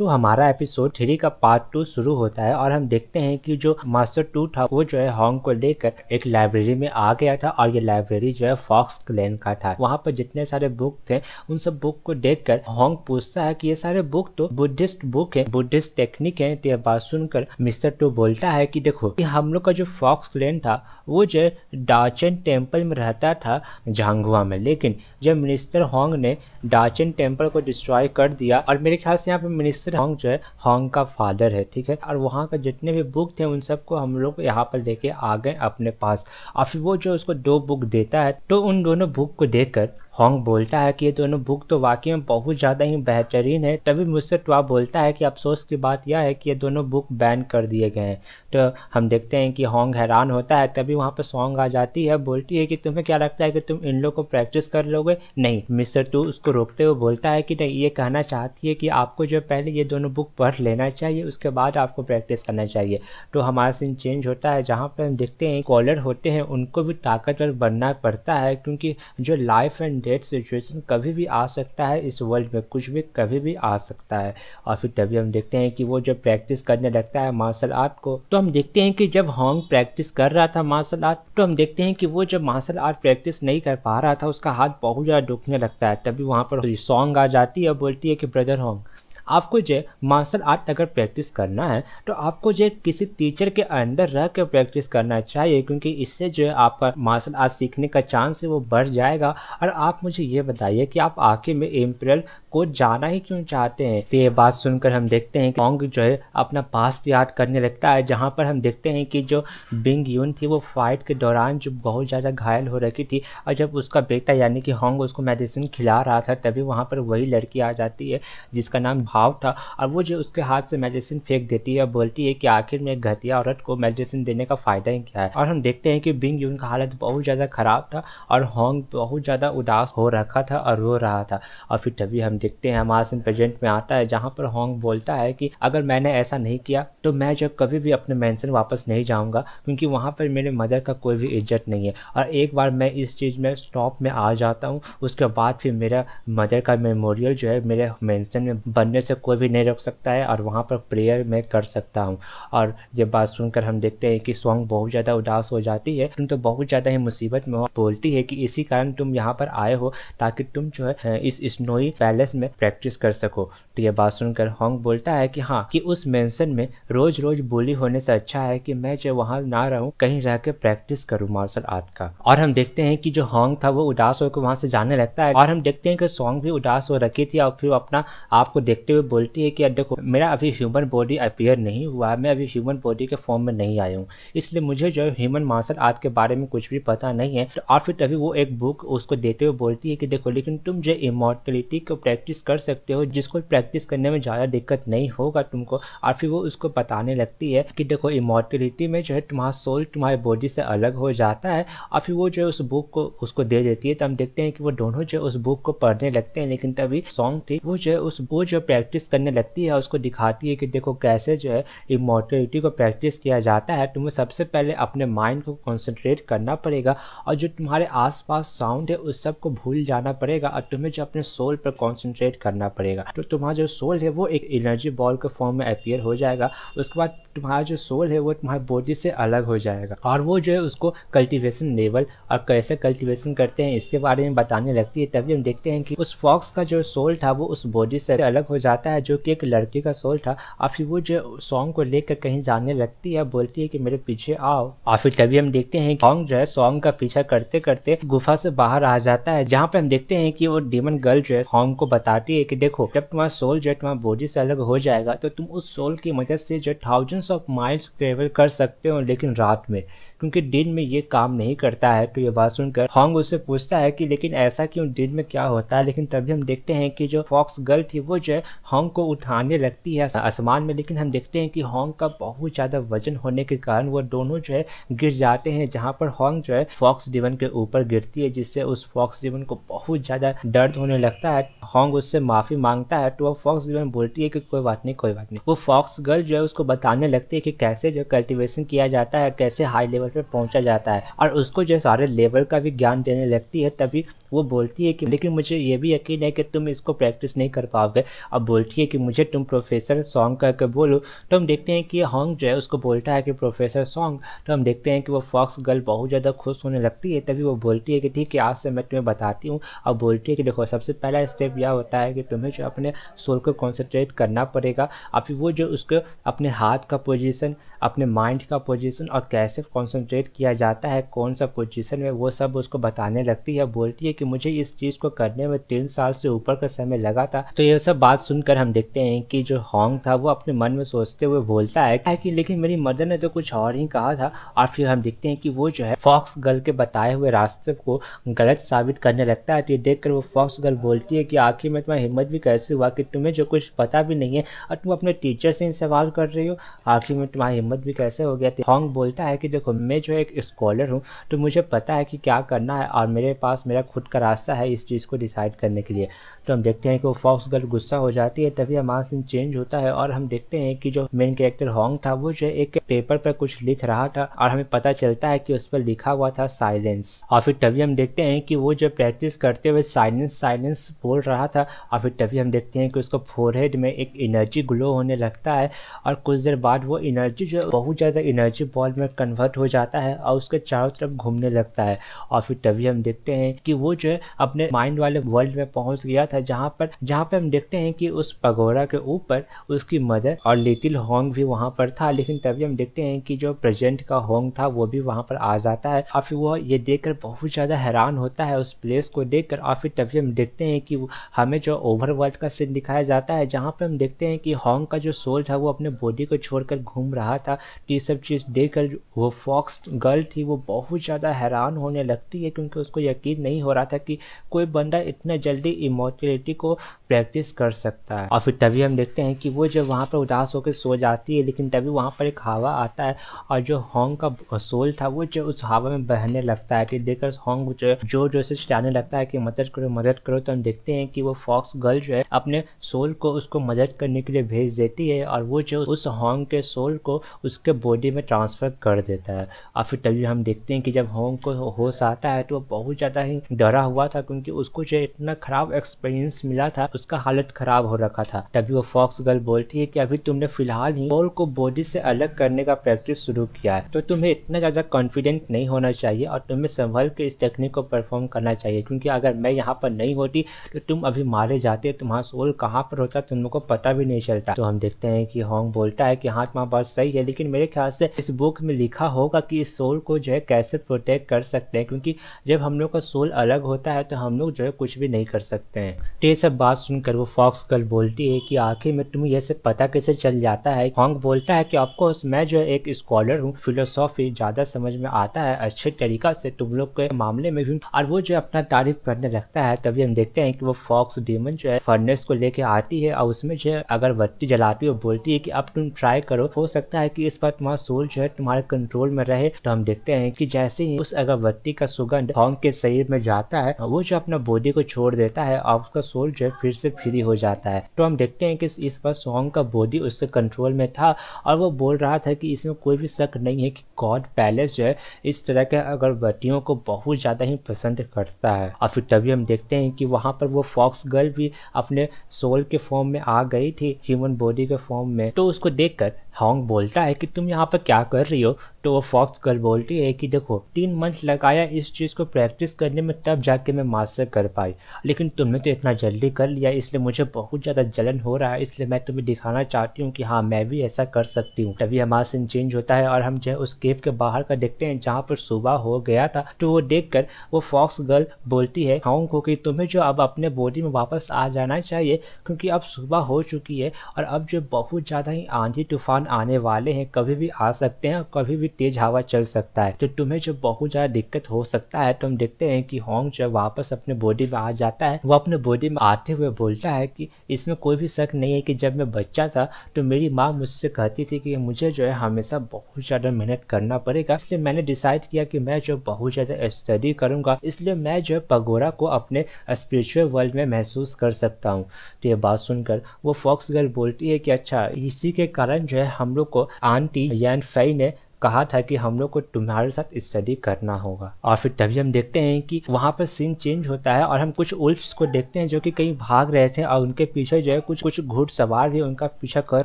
तो हमारा episode three का पार्ट टू शुरू होता है और हम देखते हैं कि जो मास्टर टू था वो जो है हॉन्ग को लेकर एक लाइब्रेरी में आ गया था और ये लाइब्रेरी जो है फॉक्स क्लैन का था वहाँ पर जितने सारे बुक थे उन सब बुक को देख कर हॉन्ग पूछता है कि ये सारे बुक तो बुद्धिस्ट बुक है बुद्धिस्ट टेक्निक है तो यह बात सुनकर मिस्टर टू बोलता है कि देखो कि हम लोग का जो फॉक्स क्लैन था वो जो डाचन टेम्पल में रहता था झांगुआ में लेकिन जब मिनिस्टर हॉन्ग ने डाचन टेम्पल को डिस्ट्रॉय कर दिया और मेरे ख्याल से यहाँ पे मिनिस्टर दूसरे हॉन्ग जो है हॉन्ग का फादर है ठीक है और वहाँ का जितने भी बुक थे उन सबको हम लोग यहाँ पर लेके आ गए अपने पास और फिर वो जो उसको दो बुक देता है तो उन दोनों बुक को देख होंग बोलता है कि ये दोनों बुक तो वाकई में बहुत ज़्यादा ही बेहतरीन है तभी मुझसे ट्वा बोलता है कि अफसोस की बात यह है कि ये दोनों बुक बैन कर दिए गए हैं तो हम देखते हैं कि होंग हैरान होता है तभी वहाँ पर सॉन्ग आ जाती है बोलती है कि तुम्हें क्या लगता है कि तुम इन लोग को प्रैक्टिस कर लोगे नहीं मिस्टर टू उसको रोकते हुए बोलता है कि नहीं ये कहना चाहती है कि आपको जो पहले ये दोनों बुक पढ़ लेना चाहिए उसके बाद आपको प्रैक्टिस करना चाहिए तो हमारा सीन चेंज होता है जहाँ पर हम देखते हैं कॉलर होते हैं उनको भी ताकतवर बनना पड़ता है क्योंकि जो लाइफ एंड डेट सिचुएशन कभी भी आ सकता है इस वर्ल्ड में कुछ भी कभी भी आ सकता है और फिर तभी हम देखते हैं कि वो जब प्रैक्टिस करने लगता है मार्शल आर्ट को तो हम देखते हैं कि जब हॉन्ग प्रैक्टिस कर रहा था मार्शल आर्ट तो हम देखते हैं कि वो जब मार्शल आर्ट प्रैक्टिस नहीं कर पा रहा था उसका हाथ बहुत ज़्यादा दुखने लगता है तभी वहाँ पर सॉन्ग आ जाती है और बोलती है कि ब्रदर हॉन्ग आपको जो मार्शल आर्ट अगर प्रैक्टिस करना है तो आपको जो किसी टीचर के अंदर रह कर प्रैक्टिस करना चाहिए क्योंकि इससे जो है आपका मार्शल आर्ट सीखने का चांस है वो बढ़ जाएगा और आप मुझे ये बताइए कि आप आखिर में एम्प्रियल को जाना ही क्यों चाहते हैं तो ये बात सुनकर हम देखते हैं कि ओंग जो है अपना पास याद करने लगता है जहाँ पर हम देखते हैं कि जो बिंग यून थी वो फाइट के दौरान जो बहुत ज़्यादा घायल हो रखी थी और जब उसका बेटा यानी कि होंग उसको मेडिसिन खिला रहा था तभी वहाँ पर वही लड़की आ जाती है जिसका नाम भाव था और वो जो उसके हाथ से मेडिसिन फेंक देती है और बोलती है कि आखिर में घटिया औरत को मेडिसिन देने का फ़ायदा ही क्या है और हम देखते हैं कि बिंग यून का हालत बहुत ज़्यादा ख़राब था और होंग बहुत ज़्यादा उदास हो रखा था और रो रहा था और फिर तभी हम देखते हैं हमारा प्रेजेंट में आता है जहाँ पर होंग बोलता है कि अगर मैंने ऐसा नहीं किया तो मैं जब कभी भी अपने मैंसन वापस नहीं जाऊँगा क्योंकि वहाँ पर मेरे मदर का कोई भी इज्जत नहीं है और एक बार मैं इस चीज़ में स्टॉप में आ जाता हूँ उसके बाद फिर मेरा मदर का मेमोरियल जो है मेरे मैंसन में बनने मेरे से कोई भी नहीं रोक सकता है और वहाँ पर प्रेयर मैं कर सकता हूँ और जब बात सुनकर हम देखते हैं कि सॉन्ग बहुत ज़्यादा उदास हो जाती है तुम तो बहुत ज़्यादा ही मुसीबत में बोलती है कि इसी कारण तुम यहाँ पर आए हो ताकि तुम जो है इस स्नोई पैलेस में प्रैक्टिस कर सको तो यह बात सुनकर होंग बोलता है कि हाँ कि उस मेंशन में रोज रोज बोली होने से अच्छा है कि मैं जो वहाँ ना रहूँ कहीं रह के प्रैक्टिस करूँ मार्शल आर्ट का और हम देखते हैं कि जो होंग था वो उदास होकर वहाँ से जाने लगता है और हम देखते हैं कि सॉन्ग भी उदास हो रखी थी और फिर अपना आपको देखते देखते हुए बोलती है कि देखो मेरा अभी ह्यूमन बॉडी अपीयर नहीं हुआ मैं अभी ह्यूमन बॉडी के फॉर्म में नहीं आया हूँ इसलिए मुझे जो है ह्यूमन मार्शल आर्ट के बारे में कुछ भी पता नहीं है तो और फिर तभी वो एक बुक उसको देते हुए बोलती है कि देखो लेकिन तुम जो इमोर्टलिटी को प्रैक्टिस कर सकते हो जिसको प्रैक्टिस करने में ज़्यादा दिक्कत नहीं होगा तुमको और फिर वो उसको बताने लगती है कि देखो इमोर्टलिटी में जो है तुम्हारा सोल तुम्हारी बॉडी से अलग हो जाता है और फिर वो जो है उस बुक को उसको दे देती है तो हम देखते हैं कि वो दोनों जो उस बुक को पढ़ने लगते हैं लेकिन तभी सॉन्ग थी वो जो है उस वो जो प्रैक्टिस प्रैक्टिस करने लगती है उसको दिखाती है कि देखो कैसे जो है इमोर्टेलिटी को प्रैक्टिस किया जाता है तुम्हें सबसे पहले अपने माइंड को कॉन्सेंट्रेट करना पड़ेगा और जो तुम्हारे आसपास साउंड है उस सब को भूल जाना पड़ेगा और तुम्हें जो अपने सोल पर कॉन्सेंट्रेट करना पड़ेगा तो तुम्हारा जो सोल है वो एक एनर्जी बॉल के फॉर्म में अपियर हो जाएगा उसके बाद तुम्हारा जो सोल है वो तुम्हारी बॉडी से अलग हो जाएगा और वो जो है उसको कल्टिवेशन लेवल और कैसे कल्टिवेशन करते हैं इसके बारे में बताने लगती है तभी हम देखते हैं कि उस फॉक्स का जो सोल था वो उस बॉडी से अलग हो जाता जाता है जो कि एक लड़की का सोल था और फिर वो जो सॉन्ग को लेकर कहीं जाने लगती है बोलती है कि मेरे पीछे आओ और फिर तभी हम देखते हैं सॉन्ग जो है सॉन्ग का पीछा करते करते गुफा से बाहर आ जाता है जहाँ पे हम देखते हैं कि वो डीमन गर्ल जो है सॉन्ग को बताती है कि देखो जब तुम्हारा सोल जो है तुम्हारा बॉडी से अलग हो जाएगा तो तुम उस सोल की मदद से जो थाउजेंड्स ऑफ माइल्स ट्रेवल कर सकते हो लेकिन रात में क्योंकि दिन में ये काम नहीं करता है तो ये बात सुनकर हॉन्ग उससे पूछता है कि लेकिन ऐसा क्यों दिन में क्या होता है लेकिन तभी हम देखते हैं कि जो फॉक्स गर्ल थी वो जो है हॉन्ग को उठाने लगती है आसमान में लेकिन हम देखते हैं कि हॉन्ग का बहुत ज़्यादा वजन होने के कारण वो दोनों जो है गिर जाते हैं जहाँ पर हॉन्ग जो है फॉक्स डिवन के ऊपर गिरती है जिससे उस फॉक्स डिवन को बहुत ज़्यादा दर्द होने लगता है हॉन्ग उससे माफ़ी मांगता है तो वो फॉक्स डिवन बोलती है कि कोई बात नहीं कोई बात नहीं वो फॉक्स गर्ल जो है उसको बताने लगती है कि कैसे जो कल्टिवेशन किया जाता है कैसे हाई लेवल पे पहुंचा जाता है और उसको जो सारे लेवल का भी ज्ञान देने लगती है तभी वो बोलती है कि लेकिन मुझे ये भी यकीन है कि तुम इसको प्रैक्टिस नहीं कर पाओगे अब बोलती है कि मुझे तुम प्रोफेसर सॉन्ग करके बोलो तो हम देखते हैं कि हॉन्ग जो है उसको बोलता है कि प्रोफेसर सॉन्ग तो हम देखते हैं कि वो फॉक्स गर्ल बहुत ज़्यादा खुश होने लगती है तभी वो बोलती है कि ठीक है आज से मैं तुम्हें बताती हूँ और बोलती है कि देखो सबसे पहला स्टेप यह होता है कि तुम्हें जो अपने सोल को कॉन्सेंट्रेट करना पड़ेगा और फिर वो जो उसको अपने हाथ का पोजिशन अपने माइंड का पोजिशन और कैसे कॉन्सेंट्रेट कंसंट्रेट किया जाता है कौन सा पोजीशन में वो सब उसको बताने लगती है बोलती है कि मुझे इस चीज़ को करने में तीन साल से ऊपर का समय लगा था तो ये सब बात सुनकर हम देखते हैं कि जो हॉन्ग था वो अपने मन में सोचते हुए बोलता है कि लेकिन मेरी मदर ने तो कुछ और ही कहा था और फिर हम देखते हैं कि वो जो है फॉक्स गर्ल के बताए हुए रास्ते को गलत साबित करने लगता है तो ये देख वो फॉक्स गर्ल बोलती है कि आखिर में तुम्हारी हिम्मत भी कैसे हुआ कि तुम्हें जो कुछ पता भी नहीं है और तुम अपने टीचर से सवाल कर रही हो आखिर में तुम्हारी हिम्मत भी कैसे हो गया हॉन्ग तो बोलता है कि देखो मैं जो एक स्कॉलर हूँ तो मुझे पता है कि क्या करना है और मेरे पास मेरा खुद का रास्ता है इस चीज़ को डिसाइड करने के लिए तो हम देखते हैं कि वो फॉक्स गर्ल गुस्सा हो जाती है तभी हमारा सीन चेंज होता है और हम देखते हैं कि जो मेन कैरेक्टर हॉन्ग था वो जो एक पेपर पर कुछ लिख रहा था और हमें पता चलता है कि उस पर लिखा हुआ था साइलेंस और फिर तभी हम देखते हैं कि वो जो प्रैक्टिस करते हुए साइलेंस साइलेंस बोल रहा था और फिर तभी हम देखते हैं कि उसको फोरहेड में एक एनर्जी ग्लो होने लगता है और कुछ देर बाद वो एनर्जी जो बहुत ज़्यादा एनर्जी बॉल में कन्वर्ट हो जाती जाता है और उसके चारों तरफ घूमने लगता है और फिर तभी हम देखते हैं कि वो जो है अपने माइंड वाले वर्ल्ड में पहुंच गया था जहाँ पर जहाँ पर हम देखते हैं कि उस पगोरा के ऊपर उसकी मदर और लिटिल होंग भी वहाँ पर था लेकिन तभी हम देखते हैं कि जो प्रेजेंट का होंग था वो भी वहाँ पर आ जाता है और फिर वो ये देख बहुत ज़्यादा हैरान होता है उस प्लेस को देखकर और फिर तभी हम देखते हैं कि हमें जो ओवर वर्ल्ड का सीन दिखाया जाता है जहाँ पर हम देखते हैं कि होंग का जो सोल था वो अपने बॉडी को छोड़कर घूम रहा था तो ये सब चीज़ देखकर वो फॉक्स फॉक्स गर्ल थी वो बहुत ज़्यादा हैरान होने लगती है क्योंकि उसको यकीन नहीं हो रहा था कि कोई बंदा इतना जल्दी इमोर्टिलिटी को प्रैक्टिस कर सकता है और फिर तभी हम देखते हैं कि वो जब वहाँ पर उदास होकर सो जाती है लेकिन तभी वहाँ पर एक हवा आता है और जो होंग का सोल था वो जो उस हवा में बहने लगता है कि देखकर होंग जो जो जो से चिल्लाने लगता है कि मदद करो मदद करो तो हम देखते हैं कि वो फॉक्स गर्ल जो है अपने सोल को उसको मदद करने के लिए भेज देती है और वो जो उस होंग के सोल को उसके बॉडी में ट्रांसफ़र कर देता है और फिर तभी हम देखते हैं कि जब होम को होश आता है तो बहुत ज़्यादा ही डरा हुआ था क्योंकि उसको जो इतना खराब एक्सपीरियंस मिला था उसका हालत खराब हो रखा था तभी वो फॉक्स गर्ल बोलती है कि अभी तुमने फिलहाल ही बॉल को बॉडी से अलग करने का प्रैक्टिस शुरू किया है तो तुम्हें इतना ज़्यादा कॉन्फिडेंट नहीं होना चाहिए और तुम्हें संभल के इस टेक्निक को परफॉर्म करना चाहिए क्योंकि अगर मैं यहाँ पर नहीं होती तो तुम अभी मारे जाते तुम्हारा सोल कहाँ पर होता तुम लोग को पता भी नहीं चलता तो हम देखते हैं कि होंग बोलता है कि हाँ तुम्हारा बात सही है लेकिन मेरे ख्याल से इस बुक में लिखा होगा आपका कि इस सोल को जो है कैसे प्रोटेक्ट कर सकते हैं क्योंकि जब हम लोग का सोल अलग होता है तो हम लोग जो है कुछ भी नहीं कर सकते हैं तो ये सब बात सुनकर वो फॉक्स कल बोलती है कि आखिर में तुम्हें यह सब पता कैसे चल जाता है हॉन्ग बोलता है कि ऑफकोर्स मैं जो एक स्कॉलर हूँ फिलोसॉफी ज़्यादा समझ में आता है अच्छे तरीका से तुम लोग के मामले में भी और वो जो अपना तारीफ करने लगता है तभी हम देखते हैं कि वो फॉक्स डेमन जो है फर्नेस को लेके आती है और उसमें जो है अगर बत्ती जलाती है बोलती है कि अब तुम ट्राई करो हो सकता है कि इस बार तुम्हारा सोल जो है तुम्हारे कंट्रोल में रहे तो हम देखते हैं कि जैसे ही उस अगरबत्ती का सुगंध हॉन्ग के शरीर में जाता है वो जो अपना बॉडी को छोड़ देता है और उसका सोल जो है फिर से फ्री हो जाता है तो हम देखते हैं कि इस बार सॉन्ग का बॉडी उससे कंट्रोल में था और वो बोल रहा था कि इसमें कोई भी शक नहीं है कि गॉड पैलेस जो है इस तरह के अगरबत्तियों को बहुत ज़्यादा ही पसंद करता है और फिर तभी हम देखते हैं कि वहाँ पर वो फॉक्स गर्ल भी अपने सोल के फॉर्म में आ गई थी ह्यूमन बॉडी के फॉर्म में तो उसको देखकर हॉन्ग बोलता है कि तुम यहाँ पर क्या कर रही हो तो वो फॉक्स गर्ल बोलती है कि देखो तीन मंथ लगाया इस चीज़ को प्रैक्टिस करने में तब जाके मैं मास्टर कर पाई लेकिन तुमने तो इतना जल्दी कर लिया इसलिए मुझे बहुत ज़्यादा जलन हो रहा है इसलिए मैं तुम्हें दिखाना चाहती हूँ कि हाँ मैं भी ऐसा कर सकती हूँ तभी हमारा सीन चेंज होता है और हम जो है उस केप के बाहर का देखते हैं जहाँ पर सुबह हो गया था तो वो देख कर वो फॉक्स गर्ल बोलती है हॉन्ग को कि तुम्हें जो अब अपने बॉडी में वापस आ जाना चाहिए क्योंकि अब सुबह हो चुकी है और अब जो बहुत ज़्यादा ही आंधी तूफान तूफान आने वाले हैं कभी भी आ सकते हैं और कभी भी तेज हवा चल सकता है तो तुम्हें जो बहुत ज़्यादा दिक्कत हो सकता है तो हम देखते हैं कि होंग जो वापस अपने बॉडी में आ जाता है वो अपने बॉडी में आते हुए बोलता है कि इसमें कोई भी शक नहीं है कि जब मैं बच्चा था तो मेरी माँ मुझसे कहती थी कि मुझे जो है हमेशा बहुत ज़्यादा मेहनत करना पड़ेगा इसलिए मैंने डिसाइड किया कि मैं जो बहुत ज़्यादा स्टडी करूँगा इसलिए मैं जो है पगोरा को अपने स्पिरिचुअल वर्ल्ड में महसूस कर सकता हूँ तो ये बात सुनकर वो फॉक्स गर्ल बोलती है कि अच्छा इसी के कारण जो है हम लोग को आंटी यान फाई ने कहा था कि हम लोग को तुम्हारे साथ स्टडी करना होगा और फिर तभी हम देखते हैं कि वहाँ पर सीन चेंज होता है और हम कुछ उल्फ्स को देखते हैं जो कि कहीं भाग रहे थे और उनके पीछे जो है कुछ कुछ घुड़ सवार भी उनका पीछा कर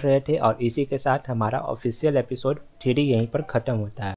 रहे थे और इसी के साथ हमारा ऑफिशियल एपिसोड थ्री यहीं पर ख़त्म होता है